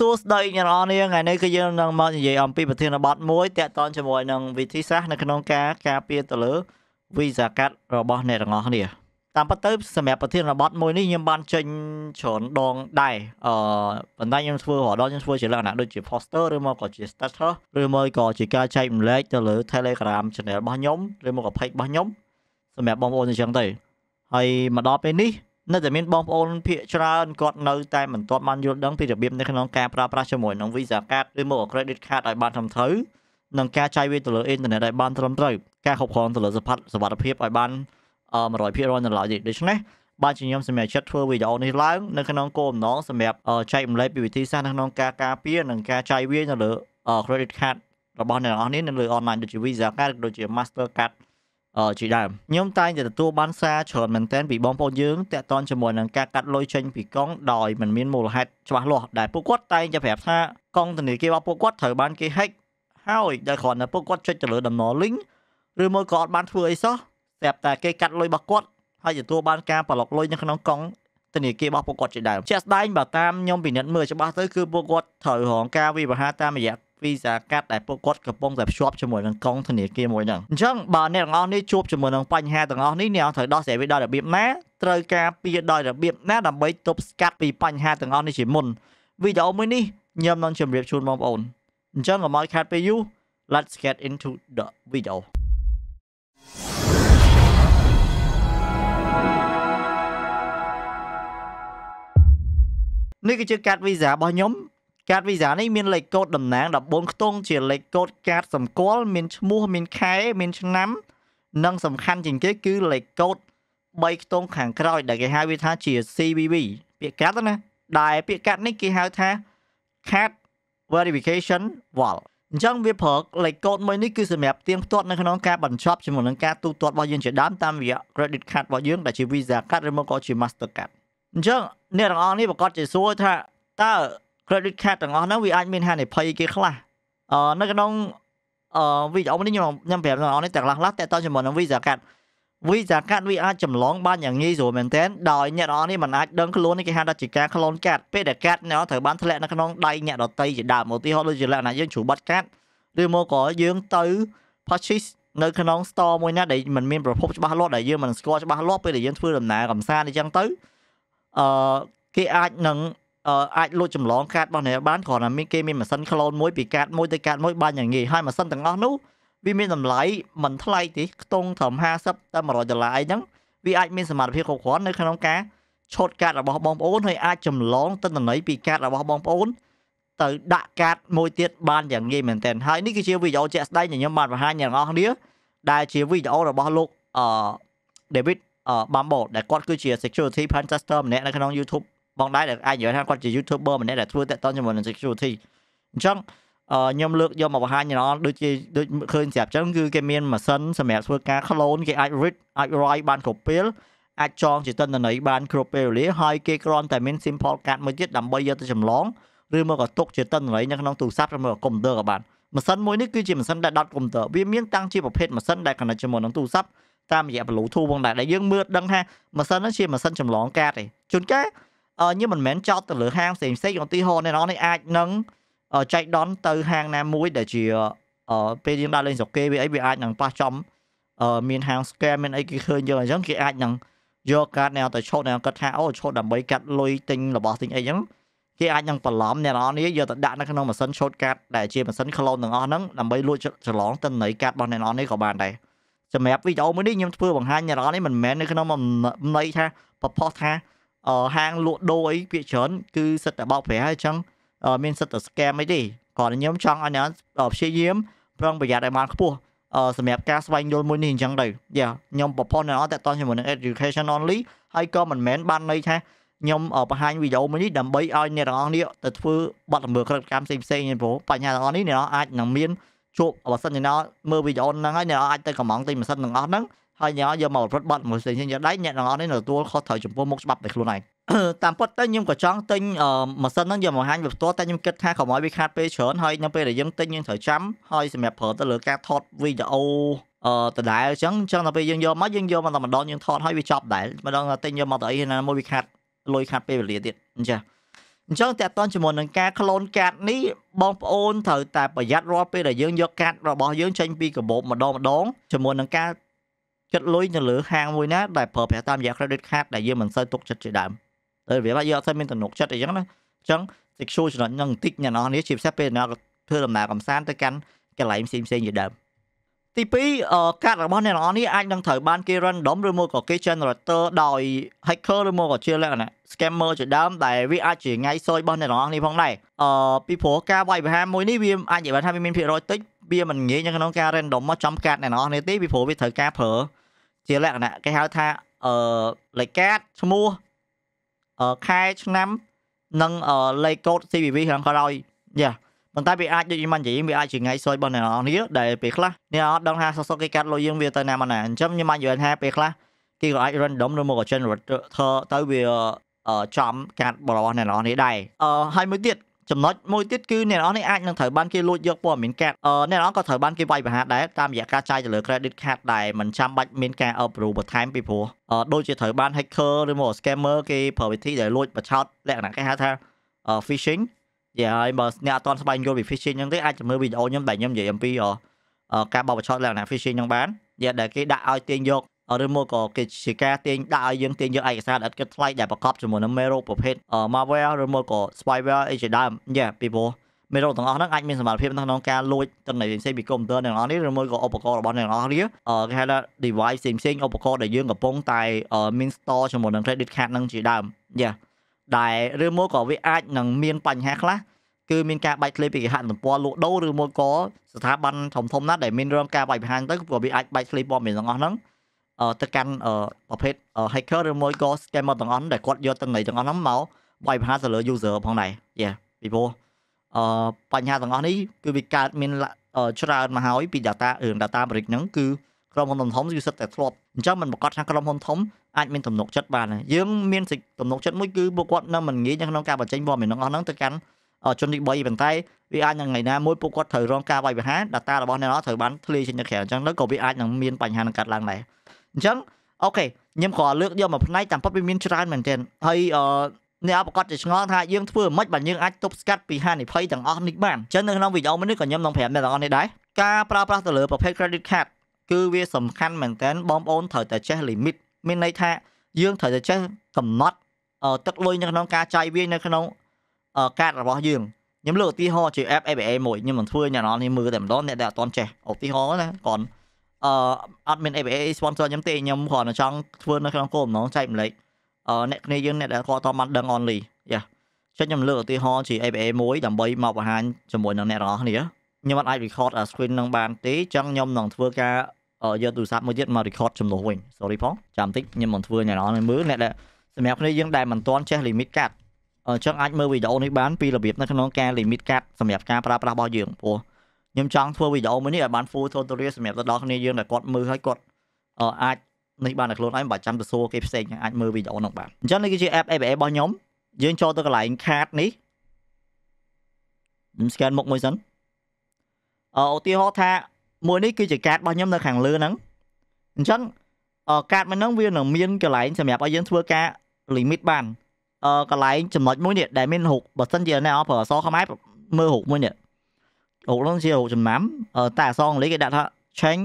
សួស្តីអ្នកនរនាងថ្ងៃនេះគឺយើងនឹងមកនិយាយអំពីប្រធានបទមួយតាក់ទងជាមួយនឹងវិធីសាស្ត្រនៅក្នុងការការពារទៅលើវីសាកាត់របស់អ្នកទាំងអស់គ្នា តាមពិតទៅសម្រាប់ប្រធានបទមួយនេះខ្ញុំបានចេញច្រើនដងដែរអឺប៉ុន្តែខ្ញុំធ្វើរហូតដល់ខ្ញុំធ្វើជាលក្ខណៈដូចជា poster ឬមកក៏ជា status ឬមកក៏ជាការចែកម្លែកទៅលើ Telegram channel របស់ខ្ញុំឬមកក៏ page របស់ខ្ញុំសម្រាប់បងប្អូនអញ្ចឹងទៅហើយមកដល់ពេលនេះនៅតែមានបងប្អូនភាគច្រើនគាត់នៅតែមិនទាន់បានយល់ដឹងពីរបៀបនៅក្នុងការប្រើប្រាស់ជាមួយនឹង Visa Card ឬ Master Credit Card ឲ្យបានត្រឹមត្រូវនិងការចាយវាយទៅលើអ៊ីនធឺណិតឲ្យបានត្រឹមត្រូវការគ្រប់គ្រងទៅលើសុខភាពឲ្យបាន100%នៅឡើយទេដូច្នេះបាទជាខ្ញុំសម្រាប់ចិត្តធ្វើវីដេអូនេះឡើងនៅក្នុងគោលបំណងសម្រាប់ចែករំលែកពីវិធីសាស្ត្រនៅក្នុងការការពារនិងការចាយវាយនៅលើ credit card របស់អ្នកទាំងអស់នេះនៅលើ online ដូចជា Visa card ដូចជា Master card ជាដើមខ្ញុំតែងតែទទួលបានសារច្រើនមែនទែនពីបងប្អូនយើងតាក់ទងជាមួយនឹងការកាត់លុយចេញពីកង់ដោយមិនមានមូលហេតុច្បាស់លាស់ដែលពួកគាត់តែងតែប្រាប់ថាកង់ធនាគាររបស់ពួកគាត់ត្រូវបានគេ hack ហើយដែលគ្រាន់តែពួកគាត់ចុចទៅលើតំណ link ឬមួយក៏អត់បានធ្វើអីសោះស្រាប់តែគេកាត់លុយរបស់គាត់ហើយទទួលបានការប្លុកលុយនៅក្នុងកង់ធនាគាររបស់ពួកគាត់ជាដើមជាក់ស្ដែងបើតាមខ្ញុំពិនិត្យមើលច្បាស់ទៅគឺពួកគាត់ត្រូវរងការវិវហាតាមរយៈពីសារកាត់ដែលពួកគាត់កំពុងតែភ្ជាប់ជាមួយនឹងកងធនាគារមួយហ្នឹងអញ្ចឹងបើអ្នកទាំងអស់នេះជួបជាមួយនឹងបញ្ហាទាំងអស់នេះអ្នកត្រូវដោះស្រាយវាដោយរបៀបណាត្រូវការពីដោយរបៀបណាដើម្បី ទប់ស្កាត់ពីបញ្ហាទាំងអស់នេះជាមុនវីដេអូមួយនេះខ្ញុំនឹងជម្រាបជូនបងប្អូនអញ្ចឹងកុំឲ្យខាតពេលយូរ Let's get into the video នេះគឺជាកាតវីសារបស់ខ្ញុំកាតវីសានេះមានលេខកូដតំណាង14ខ្ទង់ជាលេខកូដកាតសម្គាល់មានឈ្មោះមានខែ មានឆ្នាំនិងសំខាន់ជាងគេគឺលេខកូដ3ខ្ទង់ខាងក្រោយ ដែលគេហៅវាថាជា CVV ពាក្យកាត់ណាដែលពាក្យកាត់នេះគេហៅថា card verification wall អញ្ចឹងវាប្រើលេខកូដមួយនេះគឺសម្រាប់ទៀងទាត់នៅក្នុងការបញ្ចប់ជាមួយនឹងការទូទាត់របស់យើងជាដើមតាមរយៈ credit card របស់យើងដែលជា Visa card ឬមកក៏ជា Master card អញ្ចឹងអ្នកទាំងអស់នេះប្រកាសជាសួរថាតើ credit card ទាំងអស់ហ្នឹងវាអាចមានហានិភ័យគេខ្លះអឺនៅក្នុងអឺវីដេអូនេះខ្ញុំខ្ញុំប្រាប់ដល់អ្នកនេះតែខ្លះខ្លះតើតើជាមួយនឹង Visa card Visa card វាអាចចម្លងបានយ៉ាងងាយស្រួលមែនទែនដោយអ្នកនរនេះមិនអាចដឹងខ្លួនគេហៅថាជាការ clone card ពេលដែល card អ្នកត្រូវបានធ្លាក់នៅ ក្នុងដៃអ្នកដតីជាដើមឧទាហរណ៍ដូចជាលក្ខណៈយើងជ្រូបាត់ card ឬមកក៏យើងទៅ purchase នៅក្នុង store មួយណាដែលมันមានប្រភពច្បាស់លាស់ដែលយើងមិនស្គាល់ច្បាស់លាស់ពេលដែលយើងធ្វើដំណើរកំសាន្តអញ្ចឹងទៅអឺគេអាចនឹងអាចលួចចម្លងកាតរបស់អ្នកបានគ្រាន់តែមានគេមានម៉ាស៊ីនក្លូនមួយពីកាតមួយទៅកាតមួយបានយ៉ាងងាយហើយម៉ាស៊ីនទាំងអស់នោះវាមានតម្លៃមិនថ្លៃទេខ្ទង់ត្រឹម50ទៅ100ដុល្លារអីហ្នឹង វាអាចមានសមត្ថភាពគ្រប់គ្រាន់នៅក្នុងការឆូតកាតរបស់បងប្អូនហើយអាចចម្លង ទិន្នន័យពីកាតរបស់បងប្អូនទៅដាក់កាតមួយទៀតបានយ៉ាងងាយមែនទែនហើយនេះគឺជាវីដេអូជាក់ស្ដែងដែលខ្ញុំបានបង្ហាញអ្នកនរគ្នា ដែលជាវីដេអូរបស់លោកអឺ David Bumble ដែលគាត់គឺជា security pentester ម្នាក់នៅក្នុង YouTube បងដែរដែលអាចនិយាយថាគាត់ជា YouTuber ម្នាក់ដែលធ្វើតាក់ទងជាមួយនឹង security អញ្ចឹងខ្ញុំលើកយកមកបង្ហាញដល់ដូចជាដូចឃើញស្រាប់អញ្ចឹងគឺគេមានម៉ាស៊ីនសម្រាប់ធ្វើការ clone គេអាច read អាច write បានគ្រប់ពេលអាចចងជាតន្តន័យបានគ្រប់ពេលវេលាហើយគេគ្រាន់តែមាន simple card មួយទៀតដើម្បីយកទៅចម្លងឬមកក៏ទុកជាតន្តន័យនៅក្នុងទូរស័ព្ទឬមកកុំព្យូទ័រក៏បានម៉ាស៊ីនមួយនេះគឺជាម៉ាស៊ីនដែលដុតកុំព្យូទ័រវាមានតាំងជាប្រភេទម៉ាស៊ីនដែល connect ជាមួយនឹងទូរស័ព្ទតាមរយៈ Bluetooth ផងដែរដែលយើងមើលដឹងថាម៉ាស៊ីននេះជាម៉ាស៊ីនចម្លងកាតទេជួនកាលញៀមមិនមែនចោតទៅលើហាងផ្សេងផ្សេងឧទាហរណ៍អ្នកនរនេះអាចនឹងចែកដនទៅហាងណាមួយដែលជាពេលយើងដើរលេងស្រុកគេវាអីវាអាចនឹងប៉ះចំមានហាង scam មានអីគេឃើញយើងអញ្ចឹងគេអាចនឹងយកកាតអ្នកទៅឈុតអ្នកគិតថាអូឈុតដើម្បីកាត់លុយទិញរបស់ទិញអីអញ្ចឹងគេអាចនឹងបន្លំអ្នកនរនេះយកទៅដាក់នៅក្នុងម៉ាស៊ីនឈុតកាតដែលជាម៉ាស៊ីនក្លូនទាំងអស់ហ្នឹងដើម្បីលួចច្រឡងទិន្នន័យកាតរបស់អ្នកនរនេះក៏បានដែរសម្រាប់វីដេអូមួយនេះខ្ញុំធ្វើបង្ហាញអ្នកនរនេះមិនមែននៅក្នុងន័យថាប្រផុសថាហាងលក់ដូរអីពាក្យច្រើនគឺសិតតែបោកប្រាស់ហើយអញ្ចឹងមានសិតតែ scam អីទេគាត់ខ្ញុំចង់ឲ្យអ្នកព្យាយាមប្រុងប្រយ័ត្នឲ្យបានខ្ពស់សម្រាប់ការស្វែងយល់មួយនេះអញ្ចឹងទៅយ៉ាខ្ញុំប្រព័ន្ធអ្នកអត់តតជាមួយនឹង education only ហើយក៏មិនមែនបានន័យថាខ្ញុំបង្ហាញវីដេអូមួយនេះដើម្បីឲ្យអ្នកទាំងអស់គ្នាទៅធ្វើបទល្មើសក្រកម្មផ្សេងផ្សេងទេព្រោះបញ្ហាទាំងអស់នេះអ្នកអាចនឹងមានជួបបើសិនជាមើលវីដេអូហ្នឹងហើយអ្នកអាចទៅកំងទិញម៉ាស៊ីនទាំងអស់ហ្នឹងហើយញ៉ាយកមកប្រព្រឹត្តបទមួយផ្សេងទៀតដៃអ្នកទាំងអស់នេះទទួលខុសត្រូវចំពោះមុខច្បាប់តែខ្លួនឯងតាមពិតទៅខ្ញុំក៏ចង់ទិញម៉ាស៊ីនហ្នឹងយកមកហាញវាផ្ទាល់តែខ្ញុំគិតថាកុំឲ្យវាខាតពេលច្រើនហើយនៅពេលដែលយើងទិញយើងត្រូវចាំហើយសម្រាប់ប្រើទៅលើការថតវីដេអូអឺដដែលអញ្ចឹងអញ្ចឹងដល់ពេលយើងយកមកយើងយកមកតែម្ដងយើងថតហើយវាចប់ដែរម្ដងទិញយកមកទៅអីណាមួយវាខាតលុយខាតពេលវេលាទៀតអញ្ចឹងអញ្ចឹងតើតន់ជាមួយនឹងការក្លូនកាតនេះបងប្អូនត្រូវតែប្រយ័ត្នរាល់ពេលដែលយើងយកកាតរបស់យើងចេញពីកាបូបម្ដងម្ដងជាមួយនឹងការចិត្តលុយទៅលើហាងមួយណាដែលប្រើប្រាស់តាមរយៈ credit card ដែលយើងមិនសូវទុកចិត្តជាដើមតែវាថាយើងអត់សូវមានទំនុកចិត្តអីចឹងណាអញ្ចឹង sexual ចំណុចហ្នឹងបន្តិចអ្នកនរនេះជាពិសេសពេលអ្នកធ្វើដំណើរកំសាន្តទៅកាន់កន្លែងផ្សេងផ្សេងជាដើមទី2កាតរបស់អ្នកនរនេះអាចនឹងត្រូវបានគេ random ឬមកក៏គេ generator ដោយ hacker ឬមកក៏ជាលក្ខណៈ scammer ជាដើមដែលវាអាចជាថ្ងៃសយរបស់អ្នកនរនេះផងដែរអឺពីព្រោះការវាយប្រហារមួយនេះវាអាចនិយាយថាវាមានភាគរយតិចវាមិនងាយនៅក្នុងការ random មកចំកាតអ្នកនរនេះទេពីព្រោះវាត្រូវការប្រើជាលក្ខណៈគេហៅថាអឺលេខកាតឈ្មោះអឺខែឆ្នាំនិងអឺលេខកូដ CVV ខាងក្រោយយ៉ាប៉ុន្តែវាអាចដូចមិននិយាយវាអាចជាថ្ងៃសួយរបស់អ្នកនរនេះដែលពេលខ្លះអ្នកអត់ដឹងថាសសគេកាត់លុយយើងវាទៅណាមកណាអញ្ចឹងខ្ញុំអាចនិយាយថាពេលខ្លះគេក៏អាច random ឬមក generator ទៅវាចំកាត់របស់អ្នកនរនេះដែរអឺហើយមួយទៀតចំណុចមួយទៀតគឺអ្នកនរនេះអាចនឹងត្រូវបានគេលួចយកព័ត៌មានកាតអ្នកនរក៏ត្រូវបានគេវាយប្រហារដែរតាមរយៈការចាយទៅលើ credit card ដែរមិនចាំបាច់មានការអប់រំបន្ថែមពីព្រោះដូចជាត្រូវបាន hacker ឬមក scammer គេប្រើវិធីដែលលួចបញ្ឆោតលក្ខណៈគេហៅថា phishing យាយហើយបើអ្នកអត់ទាន់ស្វែងយល់ពី phishing ហ្នឹងទេអាចមើលវីដេអូខ្ញុំដែលខ្ញុំនិយាយអំពីការបោកបញ្ឆោតលក្ខណៈ phishing ហ្នឹងបានយាដែលគេដាក់ឲ្យទាញយកឬមកក៏គេជាការទាញដាក់ឲ្យយើងទាញយកឯកសារដែលគិតថ្លៃដែលប្រកបជាមួយនឹងមេរោគប្រភេទ malware ឬមកក៏ spyware អីជាដើមយ៉ាពីព្រោះមេរោគទាំងអស់ហ្នឹងអាចមានសមត្ថភាពក្នុងការលួចទិន្នន័យផ្សេងពីកុំព្យូទ័រទាំងអស់នេះឬមួយក៏ឧបករណ៍របស់អ្នកទាំងអស់នេះគេហៅថា device ផ្សេងផ្សេងឧបករណ៍ដែលយើងកំពុងតែមាន store ជាមួយនឹង credit card ហ្នឹងជាដើមយ៉ាដែលឬមួយក៏វាអាចនឹងមាន បញ្ហាខ្លះគឺមានការបែកធ្លាយពីគេហទំព័រលក់ដូរឬមួយក៏ស្ថាប័នធំធំណាស់ដែលមានរងការបែកបាញ់ទៅព្រោះវាអាចបែកធ្លាយព័ត៌មានទាំងអស់ហ្នឹងទៅកាន់ប្រភេទ hacker ឬមួយក៏ scammer ទាំងអស់ដែលគាត់យកទិន្នន័យទាំងអស់ហ្នឹងមកបាយបញ្ហាទៅលើ user ផងដែរយេពីព្រោះអឺបញ្ហាទាំងអស់នេះគឺវាកើតមានច្រើនមកហើយពី data រឿង data អាមេរិកហ្នឹងគឺក្រុមហ៊ុនធំៗគឺសិតតែធ្លាប់អញ្ចឹងมันប្រកាសថាក្រុមហ៊ុនធំអាច មានទំនុកចិត្តបានយើងមានទំនុកចិត្តមួយគឺពួកគាត់នៅមិនងាយនៅក្នុងការបញ្ចេញព័ត៌មានទាំងអស់ហ្នឹងទៅកាន់ជនទី3ប៉ុន្តែវាអាចនឹងថ្ងៃណាមួយពួកគាត់ត្រូវរងការវាយប្រហារ data របស់អ្នកនរត្រូវបានធ្លាយចេញទៅក្រៅអញ្ចឹងទៅក៏វាអាចនឹងមានបញ្ហានឹងកើតឡើងដែរអញ្ចឹងអូខេខ្ញុំក៏លើកយកមកផ្នែកតាមពិតវាមានច្រើនមែនទែនហើយអឺអ្នកប្រកាសជាឆ្ងល់ថា យើងធ្វើមិនបានយើងអាចទប់ស្កាត់ពីហានិភ័យទាំងអស់នេះបានអញ្ចឹងនៅក្នុងវីដេអូមួយនេះក៏ខ្ញុំនឹងប្រាប់អ្នកទាំងអស់នេះដែរការប្រើប្រាស់ទៅលើប្រភេទ credit card គឺវាសំខាន់មែនទែនបងប្អូនត្រូវតែចេះ limit មានន័យថាយើងត្រូវតែចេះកំណត់ទឹកលុយនៅក្នុងការចាយវាយនៅក្នុង កាតរបស់យើងខ្ញុំលើកឧទាហរណ៍ជា app FBA មួយខ្ញុំមិនធ្វើអ្នកនរនេះមើលតែម្ដងអ្នកដែលអត់ទាន់ចេះឧទាហរណ៍ណាគាត់អឺអត់មាន ABA sponsor ខ្ញុំទេខ្ញុំគ្រាន់តែចង់ធ្វើនៅក្នុងគោលបំណងចែកម្លេចអឺអ្នកគ្នាយើងអ្នកដែលគាត់តបានដឹង only យ៉ាចុចខ្ញុំលើកឧទាហរណ៍ជា ABA មួយដើម្បីមកបង្ហាញជាមួយនឹងអ្នកនរគ្នាខ្ញុំអត់អាច record screen នឹងបានទេចឹងខ្ញុំនឹងធ្វើការយកទូរស័ព្ទមួយទៀតមក record ចំនួនវិញ sorry ផងចាំបន្តិចខ្ញុំមិនធ្វើអ្នកនរគ្នាមើលអ្នកដែលសម្រាប់គ្នាយើងដែលមិនទាន់ចេះ limit កាត់អញ្ចឹងអាចមើលវីដេអូនេះបានពីរបៀបនៅក្នុងការ limit កាត់សម្រាប់ការប្រើប្រាស់របស់យើងព្រោះខ្ញុំចង់ធ្វើវីដេអូមួយនេះឲ្យបាន full tutorial សម្រាប់ទៅដល់គ្នាយើងដែលគាត់មើលហើយគាត់អាចនេះបានតែខ្លួនឯងមិនបាច់ចាំទៅសួរគេផ្សេងអាចមើលវីដេអូនោះបានអញ្ចឹងនេះគឺជា app APA របស់ខ្ញុំយើងចូលទៅកន្លែង card នេះខ្ញុំ scan មុខមួយសិនអឧទាហរណ៍ថាមួយនេះគឺជា card របស់ខ្ញុំនៅខាងលើហ្នឹងអញ្ចឹង card មួយហ្នឹងវានឹងមានកន្លែងសម្រាប់ឲ្យយើងធ្វើការ limit បានកន្លែងចំណុចមួយនេះដែលមានរូបបើសិនជាអ្នកអប្រើអសខ្មែរមើលរូបមួយនេះរោគហ្នឹងជារោគចំណាំតែអក្សរអង់គ្លេសគេដាក់ថា change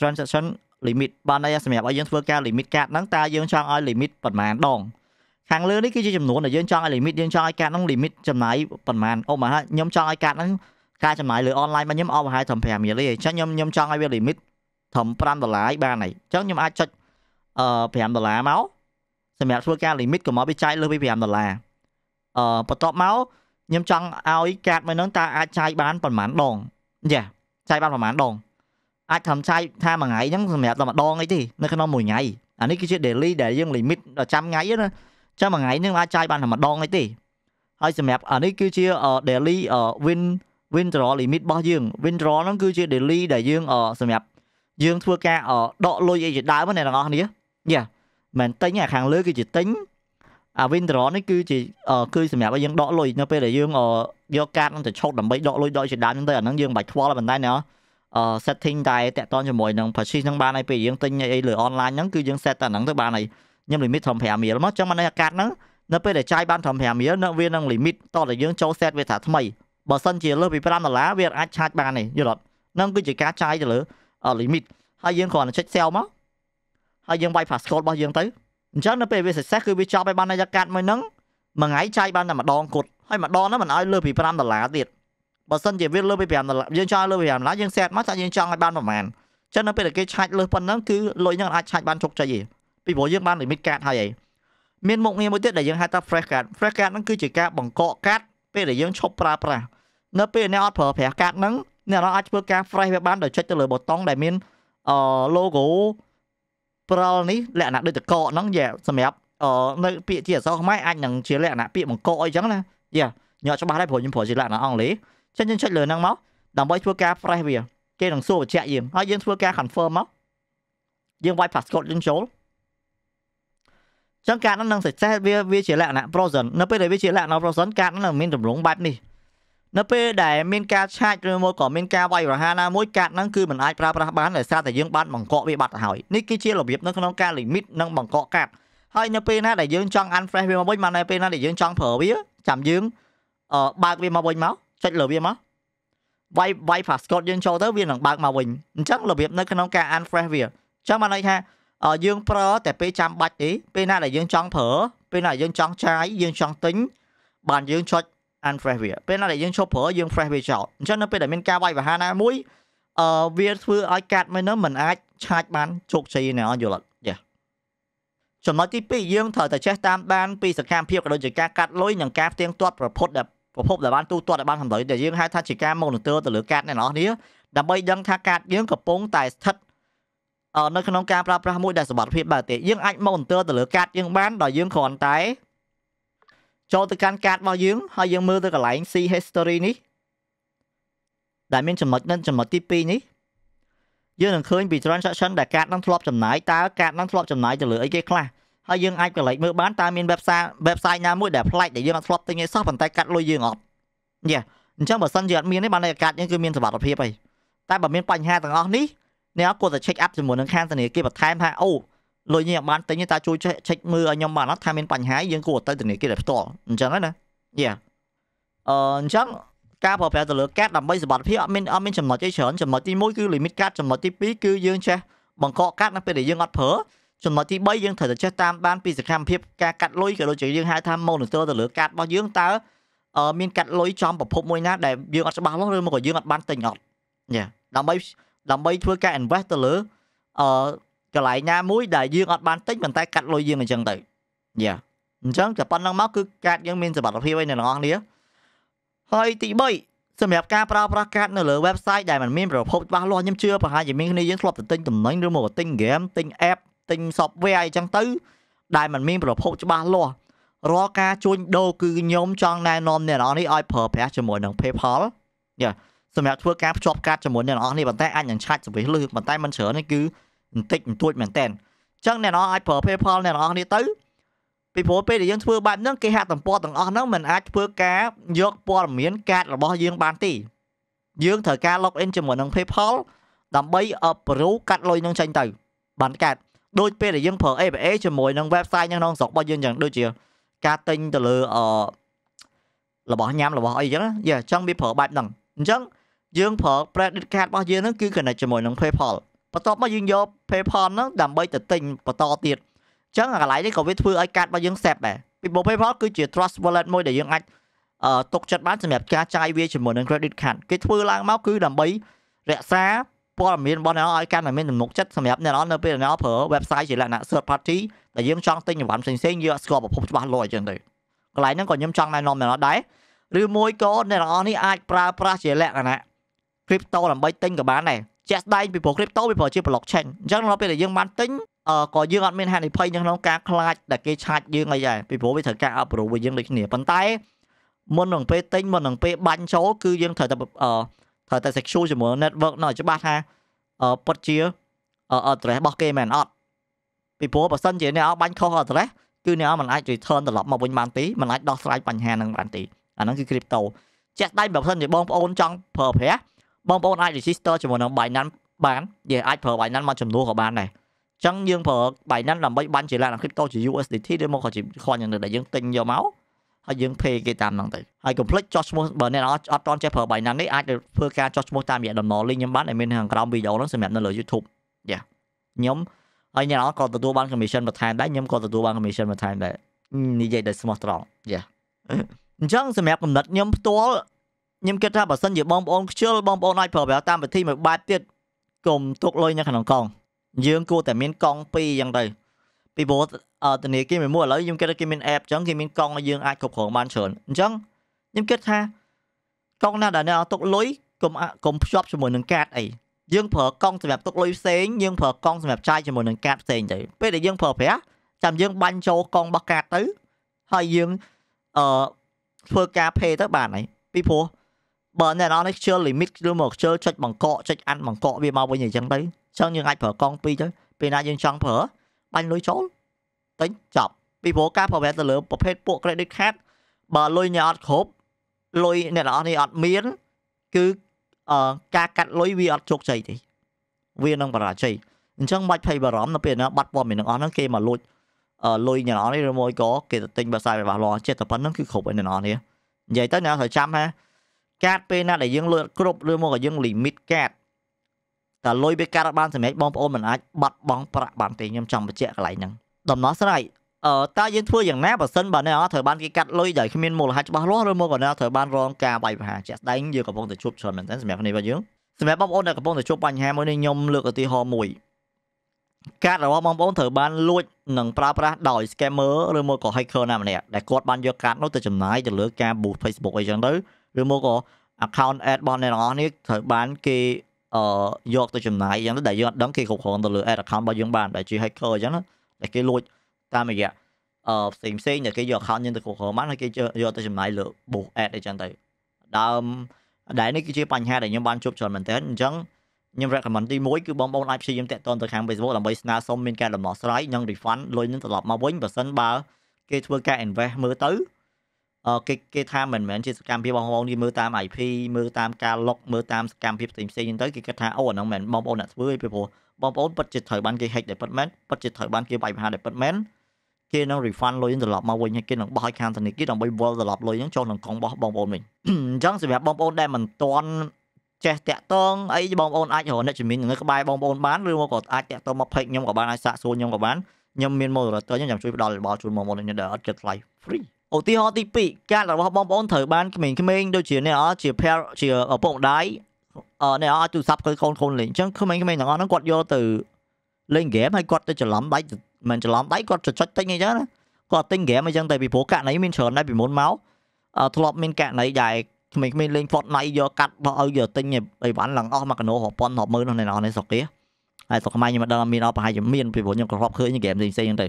transaction limit បានន័យសម្រាប់ឲ្យយើងធ្វើការ limit កាតហ្នឹងតើយើងចង់ឲ្យ limit ប៉ុន្មានដងខាងលើនេះគឺជាចំនួនដែលយើងចង់ឲ្យ limit យើងចង់ឲ្យកាតហ្នឹង limit ចំណាយប៉ុន្មានអូមកហើយខ្ញុំចង់ឲ្យកាតហ្នឹងការចំណាយលើ online របស់ខ្ញុំអស់ប្រហែលត្រឹម5រៀលទេអញ្ចឹងខ្ញុំខ្ញុំចង់ឲ្យវា limit ត្រឹម5ដុល្លារបានហើយអញ្ចឹងខ្ញុំអាចចុចអឺ5ដុល្លារមកសម្រាប់ធ្វើការ limit កុំឲ្យវាចាយលើពី5ដុល្លារអឺបន្ទាប់មកខ្ញុំចង់ឲ្យកាតមួយហ្នឹងតើអាចចាយបានប្រហែលដងចាចាយបានប្រហែលដងអាចធ្វើចាយថាមួយថ្ងៃហ្នឹងសម្រាប់តែម្ដងអីទេនៅក្នុងមួយថ្ងៃអានេះគឺជា daily ដែលយើង limit ដល់ចាំថ្ងៃណាចាំមួយថ្ងៃហ្នឹងអាចចាយបានតែម្ដងអីទេហើយសម្រាប់អានេះគឺជា daily win win draw limit របស់យើង win draw ហ្នឹងគឺជា daily ដែលយើងសម្រាប់យើងធ្វើការដកលុយអីជាដើមណាអ្នកទាំងអស់គ្នាយ៉ាមែនទិញអាខាងលើគឺជាទិញអា Windron នេះគឺជាគឺសម្រាប់ឲ្យយើងដកលុយនៅពេលដែលយើងយកកាតនឹងទៅឆុចដើម្បីដកលុយដកជាដើមហ្នឹងទៅអាហ្នឹងយើងមិនបាច់ខ្វល់ប៉ុន្តែណាអឺ setting តែតកតនជាមួយនឹង purchase ហ្នឹងបានហើយពេលយើងទិញអីលើ online ហ្នឹងគឺយើង set តែហ្នឹងទៅបានហើយខ្ញុំ limit ត្រឹម5រៀលមកចាំមកនៅអាកាតហ្នឹងនៅពេលដែលចាយបានត្រឹម5រៀលនៅវានឹង limit តោះតែយើងចូល set វាថាថ្មីបើសិនជាលើសពី5ដុល្លារវាអាចឆាចបានទេយល់អត់ហ្នឹងគឺជាការចាយទៅលើ limit ហើយយើងគ្រាន់តែចុច sell មកហើយយើងវាយ passcode របស់យើងទៅអញ្ចឹងនៅពេលវា success គឺវាចប់ហើយបានយកកាត់មួយហ្នឹងមួយថ្ងៃចាយបានតែម្ដងគត់ហើយម្ដងហ្នឹងមិនឲ្យលើពី5ដុល្លារទៀតបើសិនជាវាលើពី5ដុល្លារយើងចង់ឲ្យលើពី5ដុល្លារយើង set មកថាយើងចង់ឲ្យបានប្រហែលចឹងនៅពេលដែលគេឆាច់លើសប៉ុណ្ណឹងគឺលុយហ្នឹងអាចឆាច់បានជោគជ័យទេពីព្រោះយើងបាន limit card ហើយឯងមានមុខងារមួយទៀតដែលយើងហៅថា fresh card fresh card ហ្នឹងគឺជាការបង្កកកាត់ពេលដែលយើងឈប់ប្រើប្រាស់នៅពេលអ្នកអត់ប្រើប្រាស់កាតហ្នឹងអ្នកអាចធ្វើការ fresh វាបានដោយចុចទៅលើប៊ូតុងដែលមានអឺ logo ប្រលនេះលក្ខណៈដូចតកហ្នឹងយ៉ាសម្រាប់នៅពាក្យជាអក្សរខ្មែរអាចនឹងជាលក្ខណៈពាក្យបង្កអីចឹងណាយ៉ាញ៉ាំច្បាស់ដែរព្រោះខ្ញុំប្រើជាលក្ខណៈអង់គ្លេសចឹងយើងចុចលើហ្នឹងមកដើម្បីធ្វើការ fresh វា គេនឹងសួរបញ្ជាក់យើងហើយយើងធ្វើការ confirm មកយើងវាយ passcode យើងចូលចឹងកាតហ្នឹងនឹង success វាវាជាលក្ខណៈ frozen នៅពេលដែលវាជាលក្ខណៈ frozen កាតហ្នឹងនឹងមានទម្រង់បែបនេះនៅពេលដែលមានការឆាចឬមួយក៏មានការវាយប្រហារណាមួយកាតហ្នឹងគឺមិនអាចប្រើប្រាស់បានដោយសារតែយើងបានបង្កក់វាបាត់ហើយនេះគឺជារបៀបនៅក្នុងការ limit និងបង្កក់កាតហើយនៅពេលណាដែលយើងចង់ unfresh វាមកវិញមកនៅពេលណាដែលយើងចង់ប្រើវាចាំយើងអឺបើកវាមកវិញមកចុចលើវាមកវាយវាយ passcode យើងចូលទៅវានឹងបើកមកវិញអញ្ចឹងរបៀបនៅក្នុងការ unfresh វាអញ្ចឹងបានន័យថាយើងប្រើតែពេលចាំបាច់ទេពេលណាដែលយើងចង់ប្រើពេលណាយើងចង់ចាយយើងចង់ទិញបានយើងចុច unfresh វាពេលណាដែលយើងឈប់ប្រើយើង fresh វាចោលអញ្ចឹងនៅពេលដែលមានការវាយប្រហារណាមួយអឺវាធ្វើឲ្យកាតមួយនោះមិនអាចឆាចបានជោគជ័យណាយល់អត់យ៉ាចំណុចទី2យើងត្រូវតែចេះតាមបានពីសកម្មភាពក៏ដូចជាការកាត់លុយនិងការផ្ទៀងផ្ទាត់ប្រភពដែលប្រភពដែលបានទូទាត់ដែលបានសម្ដែងដែលយើងហៅថាជាការ monitor ទៅលើកាតអ្នកនរនេះដើម្បីដឹងថាកាតយើងកំពុងតែស្ថិតនៅក្នុងការប្រើប្រាស់មួយដែលសមត្ថភាពបើទេយើងអាច monitor ទៅលើកាតយើងបានដោយយើងគ្រាន់តែចូលទៅកាន់កាតរបស់យើងហើយយើងមើលទៅកន្លែង see history នេះដែលមានចំណុចនឹងចំណុចទី2នេះយើងនឹងឃើញពី transaction ដែលកាតនឹងធ្លាប់ចំណាយតើកាតនឹងធ្លាប់ចំណាយទៅលើអីគេខ្លះហើយយើងអាចកលេចមើលបានតើមាន website website ណាមួយដែលប្លែកដែលយើងអត់ធ្លាប់ទិញឯសោះប៉ុន្តែកាត់លុយយើងអត់យ៉ាអញ្ចឹងបើសិនជាអត់មានទេបានតែកាតយើងគឺមានសមត្ថភាពហើយតែបើមានបញ្ហាទាំងអស់នេះអ្នកគាត់ទៅ check up ជាមួយនឹងខាងធនាគារបន្ថែមថាអូលុយនេះខ្ញុំបានទិញតែជួយចេះឆែកមើលឲ្យខ្ញុំបានអត់ថាមានបញ្ហាយើងគួរទៅធនាគារតែផ្ទាល់អញ្ចឹងណាយ៉ាអឺអញ្ចឹងការប្រើប្រាស់ទៅលើកាតដើម្បីសុវត្ថិភាពអត់មានអត់មានចំណុចអីច្រើនចំណុចទី1គឺ limit កាតចំណុចទី2គឺយើងចេះបង្កកកាតនៅពេលដែលយើងអត់ប្រើចំណុចទី3យើងត្រូវតែចេះតាមបានពីសកម្មភាពការកាត់លុយក៏ដូចជាយើងហៅថា monitor ទៅលើកាតរបស់យើងតើមានកាត់លុយចំប្រភពមួយណាដែលយើងអត់ច្បាស់លាស់ឬមកក៏យើងអត់បានទិញអត់យ៉ាដើម្បីដើម្បីធ្វើការ invest ទៅលើអឺកន្លែងណាមួយដែលយើងអត់បានទិញប៉ុន្តែកាត់លុយយើងអញ្ចឹងទៅយ៉ាអញ្ចឹងតែប៉ុណ្្នឹងមកគឺកាតយើងមានសមត្ថភាពឲ្យអ្នកទាំងអស់គ្នាហើយទី3សម្រាប់ការប្រើប្រាស់កាតនៅលើ website ដែលมันមានប្រភពច្បាស់លាស់ខ្ញុំជឿប្រហែលជាមានគ្នាយើងធ្លាប់ទៅទិញតំណែងឬមកទិញ game ទិញ app ទិញ software អីចឹងទៅដែលมันមានប្រភពច្បាស់លាស់រាល់ការជួញដូរគឺខ្ញុំចង់ណែនាំអ្នកនរនេះឲ្យប្រើប្រាស់ជាមួយនឹង PayPal យ៉ាសម្រាប់ធ្វើការភ្ជាប់កាតជាមួយអ្នកនរនេះប៉ុន្តែអាចនឹងឆាច់សវិសលឺប៉ុន្តែมันច្រើននេះគឺបន្តិចបន្តួចមែនតែនអញ្ចឹងអ្នកនរអាចប្រើ PayPal អ្នកនរនេះទៅពីព្រោះពេលដែលយើងធ្វើបែបហ្នឹងគេហាក់ទំព័រទាំងអស់ហ្នឹងមិនអាចធ្វើការយកព័ត៌មានកាតរបស់យើងបានទេយើងត្រូវការ log in ជាមួយនឹង PayPal ដើម្បី approve កាត់លុយនឹងចេញទៅ បានកាត់ដូចពេលដែលយើងប្រើ APA ជាមួយនឹង website ហ្នឹងក្នុងស្រុករបស់យើងចឹងដូចជាការទិញទៅលើអរបស់ញ៉ាំរបស់អីចឹងយេអញ្ចឹងវាប្រើបែបហ្នឹងអញ្ចឹង យើងប្រើ credit card របស់យើងហ្នឹងគឺ connect ជាមួយនឹង PayPal បន្ទាប់មកយើងយក PayPal ហ្នឹងដើម្បីទៅទិញបន្តទៀតអញ្ចឹងកន្លែងនេះក៏វាធ្វើឲ្យកាតរបស់យើង save ដែរពីព្រោះ PayPal គឺជា Trust Wallet មួយដែលយើងអាចទុកចិត្តបានសម្រាប់ការចាយវាជាមួយនឹង credit card គេធ្វើឡើងមក គឺដើម្បី រក្សាព័ត៌មានរបស់អ្នកឲ្យកាន់តែមានទំនុកចិត្តសម្រាប់អ្នកនៅពេលអ្នកប្រើ website ជាលក្ខណៈ third party ដែលយើងចង់ទិញអីវ៉ាន់ផ្សេងៗយើងអត់ស្គាល់ប្រភពច្បាស់លាស់អញ្ចឹងទៅកន្លែងហ្នឹងក៏ខ្ញុំចង់ណែនាំអ្នកដែរឬមួយក៏អ្នកនរនេះអាចប្រើប្រាស់ជាលក្ខណៈ crypto ដើម្បីទិញក៏បានដែរជាក់ស្ដែងពីព្រោះ crypto វាប្រើជា blockchain អញ្ចឹងដល់ពេលដែលយើងបានទិញក៏យើងអត់មានហានិភ័យក្នុងការខ្លាចដែលគេឆាចយើងអីដែរពីព្រោះវាត្រូវការអប់រំរបស់យើងដូចគ្នាប៉ុន្តែមុននឹងពេលទិញមុននឹងពេលបាញ់ចូលគឺយើងត្រូវតែត្រូវតែ secure ជាមួយ network នោះច្បាស់ថាពិតជា address របស់គេមែនអត់ពីព្រោះបើសិនជាអ្នកឲ្យបាញ់ខុស address គឺអ្នកឲ្យមិនអាច return ត្រឡប់មកវិញបានទេមិនអាចដោះស្រាយបញ្ហានឹងបានទេអាហ្នឹងគឺ crypto ជាក់ស្ដែងបើសិនជាបងប្អូនចង់ប្រើប្រាស់បងប្អូនអាច register ជាមួយនឹង Binance បានយើងអាចប្រើ Binance មកចំនួនក៏បានដែរអញ្ចឹងយើងប្រើ Binance ដើម្បីបាញ់ជាឡាន crypto ជា USDT ឬមកក៏ជា coin យ៉ាងនេះដែលយើងទិញយកមកហើយយើង pay គេតាមហ្នឹងទៅហើយកុំភ្លេចចោះឈ្មោះបើអ្នកអត់អត់តន់ចេះប្រើ Binance នេះអាចធ្វើការចោះឈ្មោះតាមរយៈតំណ link ខ្ញុំបានដែលមានខាងក្រោមវីដេអូហ្នឹងសម្រាប់នៅលើ YouTube យ៉ាខ្ញុំហើយអ្នកអត់ក៏ទទួលបាន commission បន្ថែមដែរខ្ញុំក៏ទទួលបាន commission បន្ថែមដែរនិយាយដោយស្មោះត្រង់យ៉ាអញ្ចឹងសម្រាប់កំណត់ខ្ញុំផ្ទាល់ខ្ញុំគិតថាបើសិនជាបងប្អូនខ្ជិលបងប្អូនអាចប្រើប្រាស់តាមវិធីមួយបែបទៀតកុំទុកលុយនៅក្នុងកងយើងគួរតែមានកង2អញ្ចឹងទៅពីព្រោះធនាគារមួយមួយឥឡូវខ្ញុំគិតថាគេមាន app អញ្ចឹងគេមានកងឲ្យយើងអាចគ្រប់គ្រងបានច្រើនអញ្ចឹងខ្ញុំគិតថាកងណាដែលអ្នកទុកលុយកុំកុំភ្ជាប់ជាមួយនឹងកាតអីយើងប្រើកងសម្រាប់ទុកលុយផ្សេងយើងប្រើកងសម្រាប់ចាយជាមួយនឹងកាតផ្សេងទៅពេលដែលយើងប្រើប្រាស់ចាំយើងបាញ់ចូលកងរបស់កាតទៅហើយយើងអឺធ្វើការ pay ទៅបានហើយពីព្រោះបើអ្នកនរនេះខ្ជិល limit ឬមកខ្ជិលចុចបង្កកចុចអាន់បង្កកវាមកវិញអញ្ចឹងទៅអញ្ចឹងយើងអាចប្រើកង់2ទៅពេលណាយើងចង់ប្រើបាញ់លុយចូលតិចចប់ពីព្រោះការប្រើប្រាស់ទៅលើប្រភេទពួក credit card បើលុយអ្នកអត់គ្រប់លុយអ្នកនរនេះអត់មានគឺការកាត់លុយវាអត់ជោគជ័យទេវានឹងបរាជ័យអញ្ចឹងមិនបាច់ភ័យបារម្ភនៅពេលណាបាត់ព័ត៌មានទាំងអស់ហ្នឹងគេមកលួចលុយអ្នកនរនេះឬមួយក៏គេទៅទិញបសាយរបស់លោចេះតែប៉ុណ្្នឹងគឺគ្រប់ហើយអ្នកនរនេះនិយាយទៅអ្នកត្រូវចាំថាកាតពេលណាដែលយើងលុយអត់គ្រប់ឬមកក៏យើងលីមីតកាតតែលុយវាកាត់បានសម្រាប់បងប្អូនមិនអាចបាត់បង់ប្រាក់បានទេខ្ញុំចង់បញ្ជាក់កន្លែងហ្នឹងដំណោះស្រាយអឺតើយើងធ្វើយ៉ាងណាបើសិនបើអ្នកត្រូវបានគេកាត់លុយដោយគ្មានមូលហេតុច្បាស់លាស់ឬមកក៏អ្នកត្រូវបានរងការវាយប្រហារជាក់ស្ដែងយើងកំពុងតែជួបច្រើនមែនទែនសម្រាប់គ្នារបស់យើងសម្រាប់បងប្អូនដែលកំពុងតែជួបបញ្ហាមួយនេះខ្ញុំលើកឧទាហរណ៍មួយកាតរបស់បងប្អូនត្រូវបានលួចនិងប្រើប្រាស់ដោយ scammer ឬមកក៏ hacker ណាម្នាក់ដែលគាត់បានយកកាតនោះទៅចំណាយទៅលើការ boost Facebook អីចឹងទៅឬមកក៏ account ad របស់អ្នកទាំងអស់នេះត្រូវបានគេអឺយកទៅចំណាយអញ្ចឹងដែលយើងអត់ដឹងគេគ្រប់គ្រងទៅលើ ad account របស់យើងបានដែលជា hacker អញ្ចឹងណាដែលគេលួចតាមរយៈអឺផ្សេងផ្សេងដែលគេយក account យើងទៅគ្រប់គ្រងបានហើយគេយកទៅចំណាយលើ boost ad អញ្ចឹងទៅដើមដែលនេះគឺជាបញ្ហាដែលខ្ញុំបានជួបច្រើនមែនទែនអញ្ចឹងខ្ញុំ recommend ទី1គឺបងប្អូនអាចព្យាយាមតាក់ទងទៅខាង Facebook ដើម្បីស្នើសុំមានការដំណោះស្រាយនិង refund លុយនឹងត្រឡប់មកវិញបើសិនបើគេធ្វើការ invest មើលទៅគេគេថាមិនមែនជាសកម្មភាពបងប្អូនគេមើលតាម IP មើលតាមការលុកមើលតាមសកម្មភាពផ្សេងផ្សេងហ្នឹងទៅគេគិតថាអូអាហ្នឹងមិនបងប្អូនអ្នកធ្វើទេពីព្រោះបងប្អូនពិតជាត្រូវបានគេ hack ដែលពិតមែនពិតជាត្រូវបានគេវាយប្រហារដែលពិតមែនគេនឹង refund លុយហ្នឹងត្រឡប់មកវិញហើយគេនឹងបោះឲ្យខាងធនាគារដើម្បីវល់ត្រឡប់លុយហ្នឹងចូលក្នុងកងរបស់បងប្អូនវិញអញ្ចឹងសម្រាប់បងប្អូនដែលមិនទាន់ចេះតាក់តងអីបងប្អូនអាចរកអ្នកជំនាញនៅក្បែរបងប្អូនបានឬមកក៏អាចតាក់តងមក page ខ្ញុំក៏បានអាចសាកសួរខ្ញុំក៏បានខ្ញុំមាន moderator ខ្ញុំចាំជួយផ្ដល់យោបល់ជូនបងប្អូនអ្នកដែលអត់ចិត្តថ្លៃ free ឧទាហរណ៍ទី2ការរបស់បងប្អូនត្រូវបានក្មេងៗដូចជាអ្នកអត់ជាភារជាឪពុកម្ដាយអឺអ្នកអត់ទូរស័ព្ទកូនកូនលេងអញ្ចឹងក្មេងៗទាំងអស់ហ្នឹងគាត់យកទៅលេងហ្គេមហើយគាត់ទៅច្រឡំដៃមិនច្រឡំដៃគាត់ចុចតិចអីចឹងណាគាត់ទិញហ្គេមអីចឹងតែពីព្រោះកាក់ណីមានច្រើនដែរពីមុនមកធ្លាប់មានកាក់ណីដែលក្មេងៗលេង Fortnite យកកាត់បោះឲ្យយកទិញអីវ៉ាន់ឡើងអស់មួយកណោរាប់ពាន់រាប់ម៉ឺននោះនៅនៅស្រុកគេហើយស្រុកខ្មែរខ្ញុំមិនដឹងមានអត់ប្រហែលជាមានពីព្រោះខ្ញុំក៏ធ្លាប់ឃើញហ្គេមផ្សេងៗហ្នឹងទៅ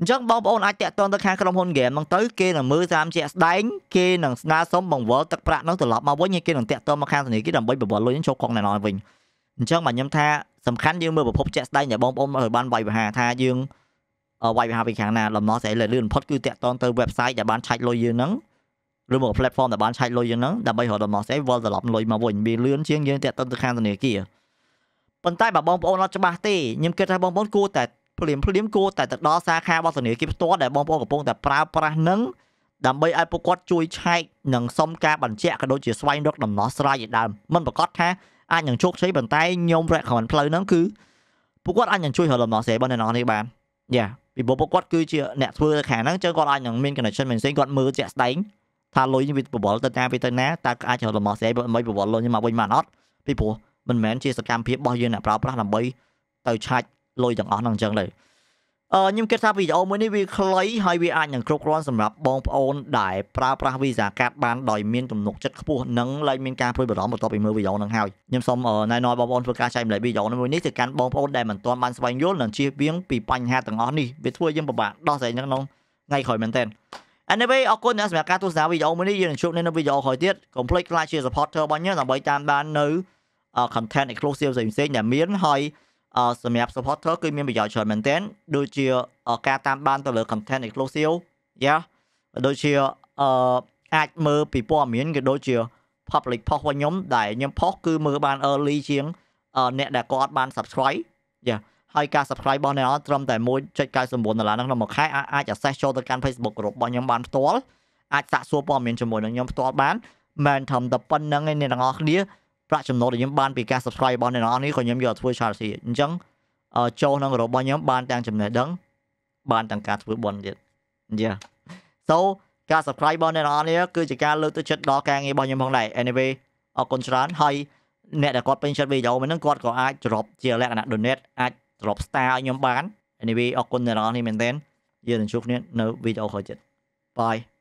អញ្ចឹងបងប្អូនអាចតាក់ទងទៅខាងក្រុមហ៊ុនហ្គេមហ្នឹងទៅគេនឹងមើលតាមជាក់ស្ដែងគេនឹងស្នើសុំបង្វិលទឹកប្រាក់ហ្នឹងត្រឡប់មកវិញហើយគេនឹងតាក់ទងមកខាងធនាគារដើម្បីបង្វិលលុយហ្នឹងចូលកងណែនវិញអញ្ចឹងបាទខ្ញុំថាសំខាន់យើងមើលប្រភពជាក់ស្ដែងដែលបងប្អូនឲ្យបានវាយប្រហារថាយើងវាយប្រហារពីខាងណាដំណោះស្អីលើលឿនបំផុតគឺតាក់ទងទៅ website ដែលបានឆាច់លុយយើងហ្នឹងឬមក platform ដែលបានឆាច់លុយយើងហ្នឹងដើម្បីរកដំណោះស្អីវល់ត្រឡប់លុយមកវិញវាលឿនជាងយើងតាក់ទងទៅខាងធនាគារប៉ុន្តែបើបងប្អូនអត់ច្បាស់ទេខ្ញុំគិតថាបងប្អូនគួរតែភ្លាមភ្លាមគួរតែទៅដល់សាខារបស់ធនាគារផ្ទាល់ដែលបងប្អូនកំពុងតែប្រើប្រាស់នឹងដើម្បីឲ្យពួកគាត់ជួយ ឆែកនិងសុំការបញ្ជាក់ក៏ដូចជាស្វែងរកដំណោះស្រាយជាដើមមិនប្រកាសថាអាចនឹងជោគជ័យប៉ុន្តែខ្ញុំ recommend ផ្លូវហ្នឹងគឺពួកគាត់អាចនឹងជួយរកដំណោះស្រាយរបស់អ្នកនរនេះបានយ៉ាពីព្រោះពួកគាត់គឺជាអ្នកធ្វើខាងហ្នឹងចឹងគាត់អាចនឹងមាន connection មែនទេគាត់មើលជាក់ស្ដែងថាលុយវាប្រវល់ទៅណាវាទៅណាតើអាចរកដំណោះស្រាយមិនប្រវល់លុយមកវិញបានអត់ពីព្រោះមិនមែនជាសកម្មភាពរបស់យើងអ្នកប្រើប្រាស់ដើម្បីទៅឆាច់លុយទាំងអស់ហ្នឹងអញ្ចឹងទៅអឺខ្ញុំគិតថាវីដេអូមួយនេះវាខ្លីហើយវាអាចនឹងគ្រប់គ្រាន់សម្រាប់បងប្អូនដែលប្រើប្រាស់វីសាកាតបានដោយមានទំនុកចិត្តខ្ពស់និងលែងមានការព្រួយបារម្ភបន្ទាប់ពីមើលវីដេអូនឹងហើយខ្ញុំសូមណែនាំបងប្អូនធ្វើការចែកម្លែកវីដេអូមួយនេះទៅកាន់បងប្អូនដែលមិនទាន់បានស្វែងយល់និងជៀសវាងពីបញ្ហាទាំងអស់នេះវាធ្វើយើងពិបាកដោះស្រាយនឹងក្នុងថ្ងៃក្រោយមែនទែន Anyway អរគុណអ្នកសម្រាប់ការទស្សនាវីដេអូមួយនេះយើងនឹងជួបគ្នានៅវីដេអូក្រោយទៀតកុំភ្លេច like ជា supporter របស់ខ្ញុំដើម្បីតាមដាននៅ content exclusive ផ្សេងៗដែលមានហើយសម្រាប់ supporter គឺមានប្រយោជន៍ច្រើនមែនទែនដូចជាការតាមដានទៅលើ content exclusive យ៉ាដូចជាអឺអាចមើលពីព័ត៌មានក៏ដូចជា public post របស់ខ្ញុំដែលខ្ញុំ post គឺមើលបាន early ជាង អ្នកដែលគាត់បាន subscribe យ៉ាហើយការ subscribe របស់អ្នកត្រឹមតែ1.99ដុល្លារក្នុងមួយខែអាច access ចូលទៅកាន់ Facebook group របស់ខ្ញុំបានផ្ទាល់អាចសាកសួរព័ត៌មានជាមួយនឹងខ្ញុំផ្ទាល់បានមិនត្រឹមតែប៉ុណ្្នឹងឯងអ្នកទាំងអស់គ្នាប្រាក់ចំណូលដែលខ្ញុំបានពីការ subscribe របស់អ្នកនរនេះក៏ខ្ញុំយកធ្វើ charity អញ្ចឹងចូលក្នុងរបស់ខ្ញុំបានទាំងចំណេះដឹងបានទាំងការធ្វើបុណ្យទៀត Yeah so ការ subscribe របស់អ្នកនរនេះគឺជាការលើកទឹកចិត្តដល់ការងាររបស់ខ្ញុំផងដែរ anyway អរគុណច្រើនហើយអ្នកដែលគាត់ពេញចិត្តវីដេអូមិនហ្នឹងគាត់ក៏អាច drop ជាលក្ខណៈ donate អាច drop star ឲ្យខ្ញុំបាន anyway អរគុណអ្នកនរនេះមែនទែនយើងនឹងជួបគ្នានៅវីដេអូក្រោយទៀត Bye